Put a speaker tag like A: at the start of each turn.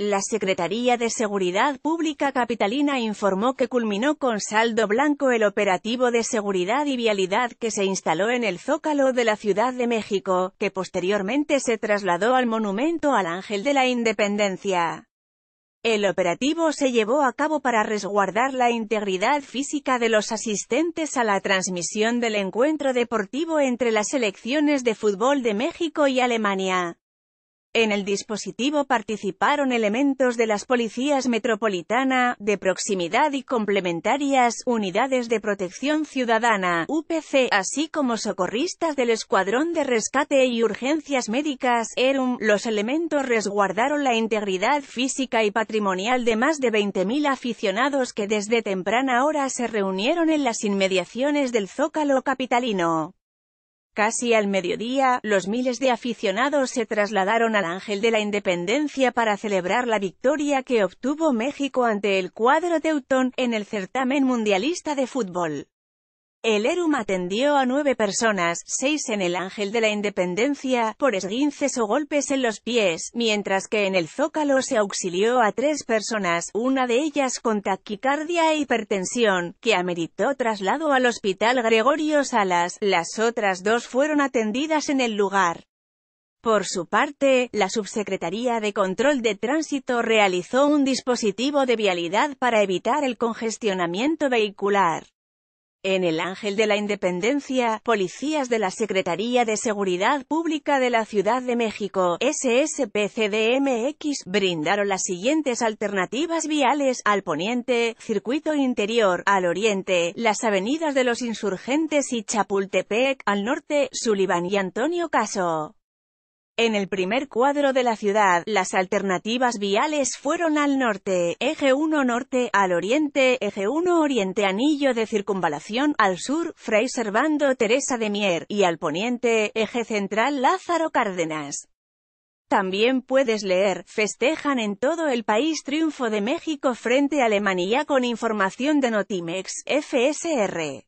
A: La Secretaría de Seguridad Pública Capitalina informó que culminó con saldo blanco el operativo de seguridad y vialidad que se instaló en el Zócalo de la Ciudad de México, que posteriormente se trasladó al Monumento al Ángel de la Independencia. El operativo se llevó a cabo para resguardar la integridad física de los asistentes a la transmisión del encuentro deportivo entre las selecciones de fútbol de México y Alemania. En el dispositivo participaron elementos de las policías metropolitana, de proximidad y complementarias, unidades de protección ciudadana, UPC, así como socorristas del Escuadrón de Rescate y Urgencias Médicas, ERUM. Los elementos resguardaron la integridad física y patrimonial de más de 20.000 aficionados que desde temprana hora se reunieron en las inmediaciones del Zócalo capitalino. Casi al mediodía, los miles de aficionados se trasladaron al Ángel de la Independencia para celebrar la victoria que obtuvo México ante el cuadro Teutón, en el certamen mundialista de fútbol. El ERUM atendió a nueve personas, seis en el Ángel de la Independencia, por esguinces o golpes en los pies, mientras que en el Zócalo se auxilió a tres personas, una de ellas con taquicardia e hipertensión, que ameritó traslado al Hospital Gregorio Salas, las otras dos fueron atendidas en el lugar. Por su parte, la Subsecretaría de Control de Tránsito realizó un dispositivo de vialidad para evitar el congestionamiento vehicular. En el Ángel de la Independencia, policías de la Secretaría de Seguridad Pública de la Ciudad de México, SSPCDMX, brindaron las siguientes alternativas viales, al poniente, circuito interior, al oriente, las avenidas de los insurgentes y Chapultepec, al norte, Sullivan y Antonio Caso. En el primer cuadro de la ciudad, las alternativas viales fueron al norte, eje 1 norte, al oriente, eje 1 oriente anillo de circunvalación, al sur, Frei Servando Teresa de Mier, y al poniente, eje central Lázaro Cárdenas. También puedes leer, festejan en todo el país triunfo de México frente a Alemania con información de Notimex, FSR.